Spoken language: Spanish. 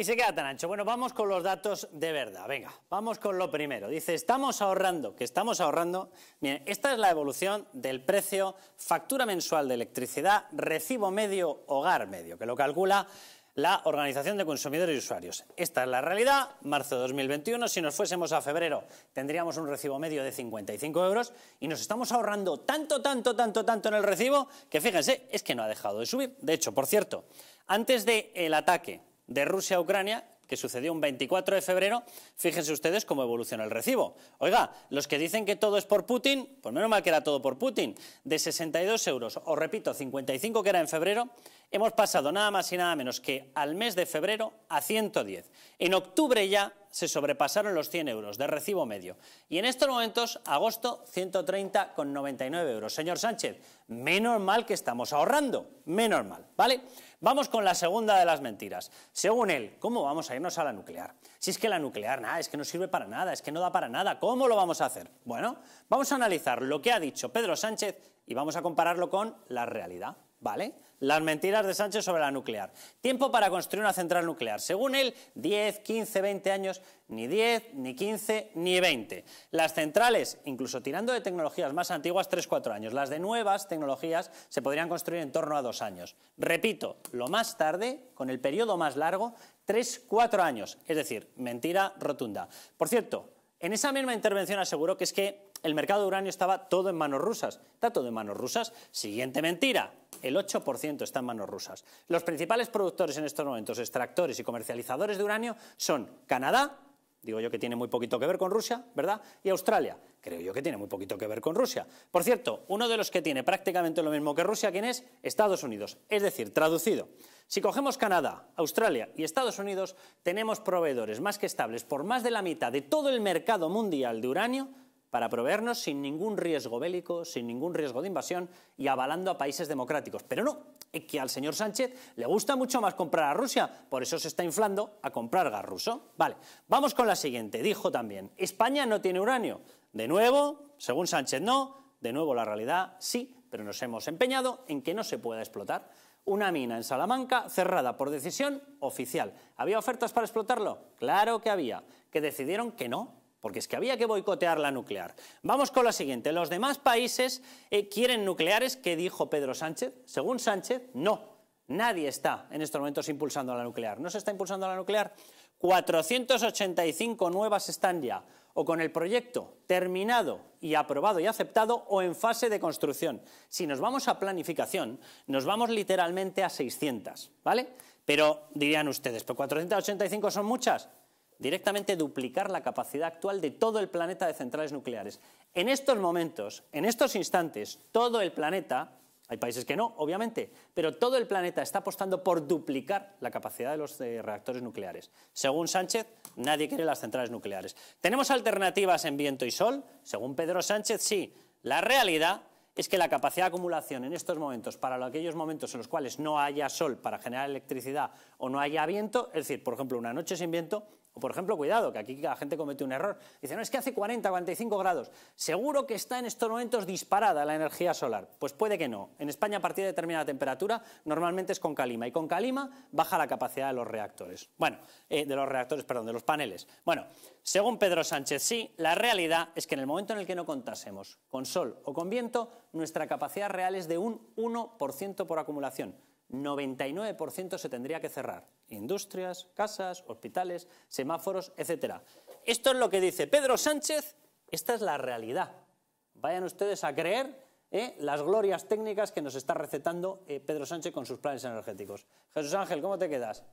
Y se queda tan ancho. Bueno, vamos con los datos de verdad. Venga, vamos con lo primero. Dice, estamos ahorrando, que estamos ahorrando. Miren, esta es la evolución del precio factura mensual de electricidad, recibo medio, hogar medio, que lo calcula la Organización de Consumidores y Usuarios. Esta es la realidad, marzo de 2021, si nos fuésemos a febrero tendríamos un recibo medio de 55 euros y nos estamos ahorrando tanto, tanto, tanto, tanto en el recibo que fíjense, es que no ha dejado de subir. De hecho, por cierto, antes del ataque de Rusia a Ucrania, que sucedió un 24 de febrero, fíjense ustedes cómo evoluciona el recibo. Oiga, los que dicen que todo es por Putin, pues menos mal que era todo por Putin, de 62 euros, os repito, 55 que era en febrero, hemos pasado nada más y nada menos que al mes de febrero a 110. En octubre ya se sobrepasaron los 100 euros de recibo medio. Y en estos momentos, agosto, 130,99 euros. Señor Sánchez, menos mal que estamos ahorrando, menos mal, ¿vale? Vamos con la segunda de las mentiras. Según él, ¿cómo vamos a irnos a la nuclear? Si es que la nuclear, nada, es que no sirve para nada, es que no da para nada, ¿cómo lo vamos a hacer? Bueno, vamos a analizar lo que ha dicho Pedro Sánchez y vamos a compararlo con la realidad. ¿Vale? Las mentiras de Sánchez sobre la nuclear. Tiempo para construir una central nuclear. Según él, 10, 15, 20 años, ni 10, ni 15, ni 20. Las centrales, incluso tirando de tecnologías más antiguas, 3, 4 años. Las de nuevas tecnologías se podrían construir en torno a 2 años. Repito, lo más tarde, con el periodo más largo, 3, 4 años. Es decir, mentira rotunda. Por cierto, en esa misma intervención aseguró que es que el mercado de uranio estaba todo en manos rusas. Está todo en manos rusas. Siguiente mentira. El 8% está en manos rusas. Los principales productores en estos momentos, extractores y comercializadores de uranio, son Canadá, digo yo que tiene muy poquito que ver con Rusia, ¿verdad? Y Australia, creo yo que tiene muy poquito que ver con Rusia. Por cierto, uno de los que tiene prácticamente lo mismo que Rusia, ¿quién es? Estados Unidos. Es decir, traducido, si cogemos Canadá, Australia y Estados Unidos, tenemos proveedores más que estables por más de la mitad de todo el mercado mundial de uranio para proveernos sin ningún riesgo bélico, sin ningún riesgo de invasión y avalando a países democráticos. Pero no, es que al señor Sánchez le gusta mucho más comprar a Rusia, por eso se está inflando a comprar gas ruso. Vale, vamos con la siguiente. Dijo también, España no tiene uranio. De nuevo, según Sánchez no, de nuevo la realidad sí, pero nos hemos empeñado en que no se pueda explotar. Una mina en Salamanca cerrada por decisión oficial. ¿Había ofertas para explotarlo? Claro que había. ¿Que decidieron que no? porque es que había que boicotear la nuclear. Vamos con la siguiente. Los demás países eh, quieren nucleares, ¿qué dijo Pedro Sánchez? Según Sánchez, no. Nadie está en estos momentos impulsando la nuclear. ¿No se está impulsando la nuclear? 485 nuevas están ya, o con el proyecto terminado y aprobado y aceptado, o en fase de construcción. Si nos vamos a planificación, nos vamos literalmente a 600, ¿vale? Pero dirían ustedes, ¿pero 485 son muchas? directamente duplicar la capacidad actual de todo el planeta de centrales nucleares. En estos momentos, en estos instantes, todo el planeta, hay países que no, obviamente, pero todo el planeta está apostando por duplicar la capacidad de los eh, reactores nucleares. Según Sánchez, nadie quiere las centrales nucleares. ¿Tenemos alternativas en viento y sol? Según Pedro Sánchez, sí. La realidad es que la capacidad de acumulación en estos momentos, para aquellos momentos en los cuales no haya sol para generar electricidad o no haya viento, es decir, por ejemplo, una noche sin viento, por ejemplo, cuidado, que aquí la gente comete un error. Dice, no, es que hace 40, 45 grados. Seguro que está en estos momentos disparada la energía solar. Pues puede que no. En España, a partir de determinada temperatura, normalmente es con calima. Y con calima baja la capacidad de los reactores. Bueno, eh, de los reactores, perdón, de los paneles. Bueno, según Pedro Sánchez, sí, la realidad es que en el momento en el que no contásemos con sol o con viento, nuestra capacidad real es de un 1% por acumulación. 99% se tendría que cerrar. Industrias, casas, hospitales, semáforos, etc. Esto es lo que dice Pedro Sánchez, esta es la realidad. Vayan ustedes a creer ¿eh? las glorias técnicas que nos está recetando eh, Pedro Sánchez con sus planes energéticos. Jesús Ángel, ¿cómo te quedas?